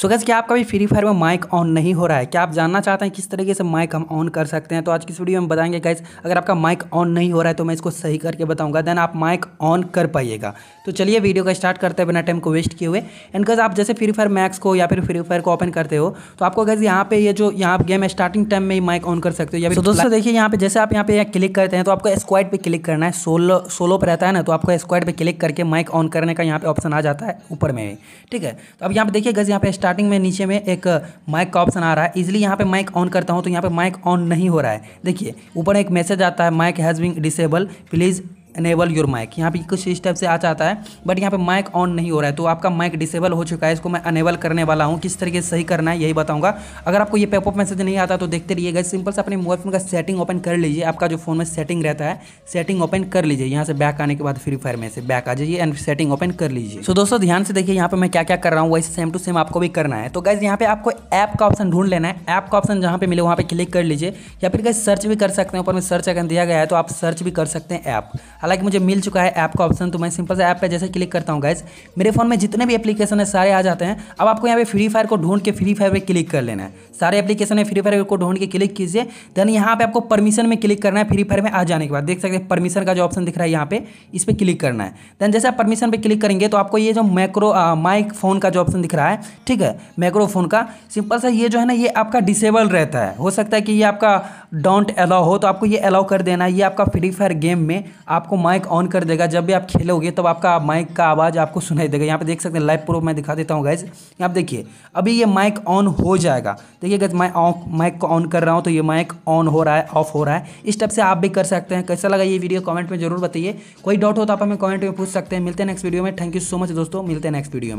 सो so gas क्या आपका भी फ्री फायर में माइक ऑन नहीं हो रहा है क्या आप जानना चाहते हैं किस तरीके से माइक हम ऑन कर सकते हैं तो आज की इस वीडियो में बताएंगे गैस अगर आपका माइक ऑन नहीं हो रहा है तो मैं इसको सही करके बताऊंगा देन आप माइक ऑन कर पाइएगा तो चलिए वीडियो का स्टार्ट करते हैं बिना टाइम को वेस्ट किए हुए एंड गैस आप जैसे फ्री फायर मैक्स को या फिर फ्री फायर को ओपन करते हो तो आपको गैस यहाँ पे ये जो यहाँ गेम स्टार्टिंग टाइम में ही माइक ऑन कर सकते हो या फिर दोस्तों देखिए यहाँ पे जैसे आप यहाँ पे क्लिक करते हैं तो आपको स्क्वाइड पर क्लिक करना है सोलो सोलो पर रहता है ना तो आपको स्क्वाइड पर क्लिक करके माइक ऑन करने का यहाँ पे ऑप्शन आ जाता है ऊपर में ठीक है तो अब यहाँ पे देखिए गैस यहाँ पे स्टार्ट स्टार्टिंग में नीचे में एक माइक का ऑप्शन आ रहा है इजिली यहाँ पे माइक ऑन करता हूँ तो यहाँ पे माइक ऑन नहीं हो रहा है देखिए ऊपर एक मैसेज आता है mic has being disable please enable your mic यहाँ पे कुछ इस टाइप से आ जाता है बट यहाँ पे माइक ऑन नहीं हो रहा है तो आपका माइक डिसेबल हो चुका है इसको मैं अनेबल करने वाला हूँ किस तरीके से सही करना है यही बताऊँगा अगर आपको ये पेपअप मैसेज नहीं आता तो देखते रहिएगा सिंपल से अपने मोबाइल फोन का सेटिंग ओपन कर लीजिए आपका जो फोन में सेटिंग रहता है सेटिंग ओपन कर लीजिए यहाँ से बैक आने के बाद फ्री फायर में से बैक आ जाइए एंड सेटिंग ओपन कर लीजिए सो दोस्तों ध्यान से देखिए यहाँ पर मैं क्या क्या कर रहा हूँ वैसे सेम टू सेम आपको भी करना है तो गाइज यहाँ पे आपको ऐप का ऑप्शन ढूंढ लेना है ऐप का ऑप्शन जहाँ पे मिले वहाँ पे क्लिक कर लीजिए या फिर गाइज सर्च भी कर सकते हैं ऊपर में सर्च अगर दिया गया है तो आप सर्च भी कर सकते हैं ऐप हालांकि मुझे मिल चुका है ऐप का ऑप्शन तो मैं सिंपल से ऐप पर जैसे क्लिक करता हूँ गाइज मेरे फोन में जितने भी एप्लीकेशन है सारे आ जाते हैं अब आपको यहाँ पे फ्री फायर को ढूंढ के फ्री फायर पर क्लिक कर लेना है सारे एप्लीकेशन है फ्री फायर को ढूंढ के क्लिक कीजिए देन यहाँ पे आपको परमिशन में क्लिक करना है फ्री फायर में आ जाने के बाद देख सकते हैं परमिशन का जो ऑप्शन दिख रहा है यहाँ पे इस पर क्लिक करना है देन जैसे आप परमिशन पर क्लिक करेंगे तो आपको ये जो मैक्रो माइक फोन का जो ऑप्शन दिख रहा है ठीक है फोन का सिंपल सा ये जो है ना ये आपका डिसेबल रहता है हो सकता है कि ये आपका डोंट अलाउ हो तो आपको ये अलाउ कर देना है ये आपका फ्री फायर गेम में आप आपको माइक ऑन कर देगा जब भी आप खेलोगे तब आपका माइक का आवाज़ आपको सुनाई देगा यहाँ पे देख सकते हैं लाइव प्रूफ मैं दिखा देता हूँ गाइज यहाँ देखिए अभी ये माइक ऑन हो जाएगा देखिए गैज मैं माइक को ऑन कर रहा हूँ तो ये माइक ऑन हो रहा है ऑफ हो रहा है इस टाइप से आप भी कर सकते हैं कैसा लगा ये वीडियो कॉमेंट में जरूर बताइए कोई डाउट हो तो आप हमें कॉमेंट में पूछ सकते हैं मिलते हैं नेक्स्ट वीडियो में थैंक यू सो मच दोस्तों मिलते हैं नेक्स्ट वीडियो में